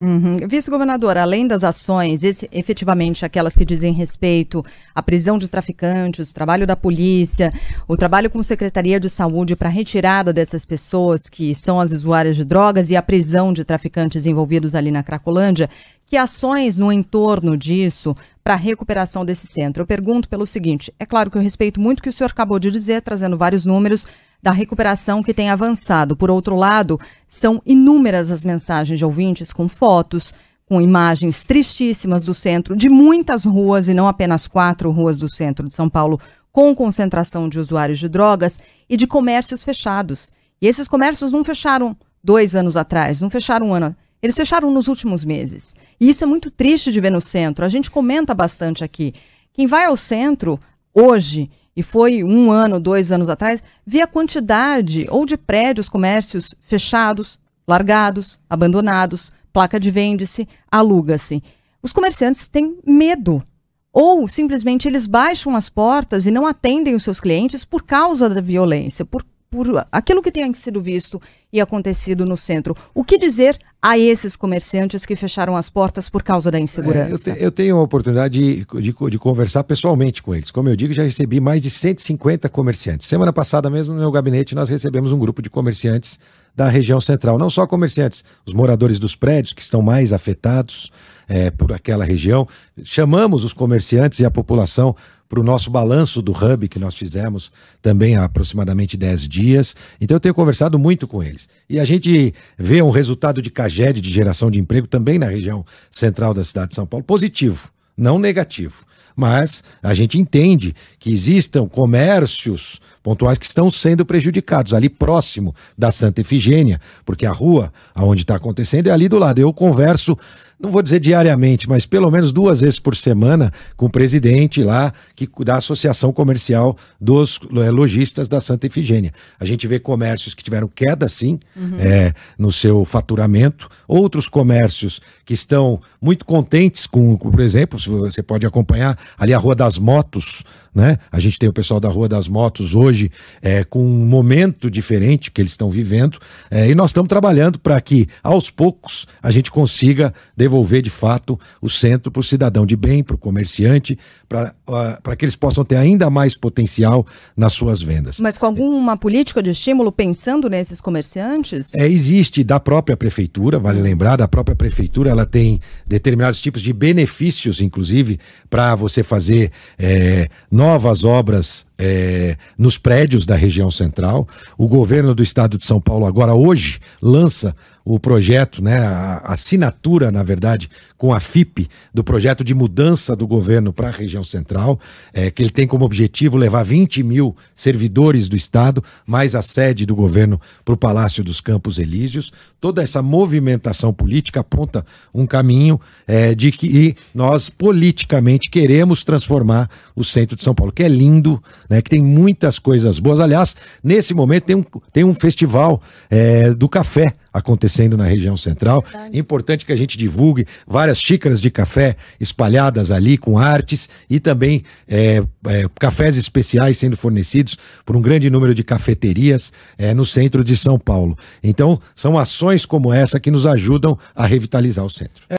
Uhum. Vice-governador, além das ações, esse, efetivamente aquelas que dizem respeito à prisão de traficantes, o trabalho da polícia, o trabalho com Secretaria de Saúde para retirada dessas pessoas que são as usuárias de drogas e a prisão de traficantes envolvidos ali na Cracolândia, que ações no entorno disso para a recuperação desse centro? Eu pergunto pelo seguinte: é claro que eu respeito muito o que o senhor acabou de dizer, trazendo vários números da recuperação que tem avançado. Por outro lado, são inúmeras as mensagens de ouvintes com fotos, com imagens tristíssimas do centro, de muitas ruas, e não apenas quatro ruas do centro de São Paulo, com concentração de usuários de drogas e de comércios fechados. E esses comércios não fecharam dois anos atrás, não fecharam um ano. Eles fecharam nos últimos meses. E isso é muito triste de ver no centro. A gente comenta bastante aqui. Quem vai ao centro hoje e foi um ano, dois anos atrás, via a quantidade ou de prédios, comércios fechados, largados, abandonados, placa de vende-se, aluga-se. Os comerciantes têm medo. Ou simplesmente eles baixam as portas e não atendem os seus clientes por causa da violência, por, por aquilo que tem sido visto e acontecido no centro. O que dizer a esses comerciantes que fecharam as portas por causa da insegurança? É, eu, te, eu, tenho a oportunidade de, de, de, conversar pessoalmente com eles. Como eu digo, já recebi mais de 150 comerciantes. Semana passada mesmo, no meu gabinete, nós recebemos um grupo de comerciantes da região central. Não só comerciantes, os moradores dos prédios que estão mais afetados é, por aquela região. Chamamos os comerciantes e a população para o nosso balanço do Hub, que nós fizemos também há aproximadamente 10 dias. Então, eu tenho conversado muito com eles. E a gente vê um resultado de CAGED, de geração de emprego, também na região central da cidade de São Paulo, positivo, não negativo. Mas a gente entende que existam comércios pontuais que estão sendo prejudicados, ali próximo da Santa Efigênia, porque a rua aonde está acontecendo é ali do lado. Eu converso, não vou dizer diariamente, mas pelo menos duas vezes por semana com o presidente lá que da Associação Comercial dos eh, Lojistas da Santa Efigênia. A gente vê comércios que tiveram queda, sim, uhum. é, no seu faturamento, outros comércios que estão muito contentes com, por exemplo, você pode acompanhar ali a Rua das Motos, né? A gente tem o pessoal da Rua das Motos hoje hoje, é, com um momento diferente que eles estão vivendo, é, e nós estamos trabalhando para que, aos poucos, a gente consiga devolver de fato o centro para o cidadão de bem, para o comerciante, para que eles possam ter ainda mais potencial nas suas vendas. Mas com alguma política de estímulo pensando nesses comerciantes? É, existe da própria prefeitura, vale lembrar, da própria prefeitura, ela tem determinados tipos de benefícios, inclusive, para você fazer é, novas obras é, nos prédios da região central. O governo do estado de São Paulo, agora hoje, lança o projeto, né, a assinatura, na verdade, com a FIP, do projeto de mudança do governo para a região central, é, que ele tem como objetivo levar 20 mil servidores do Estado, mais a sede do governo para o Palácio dos Campos Elíseos. Toda essa movimentação política aponta um caminho é, de que nós politicamente queremos transformar o centro de São Paulo, que é lindo, né, que tem muitas coisas boas. Aliás, nesse momento tem um, tem um festival é, do café acontecendo na região central. É Importante que a gente divulgue várias xícaras de café espalhadas ali com artes e também é, é, cafés especiais sendo fornecidos por um grande número de cafeterias é, no centro de São Paulo. Então, são ações como essa que nos ajudam a revitalizar o centro.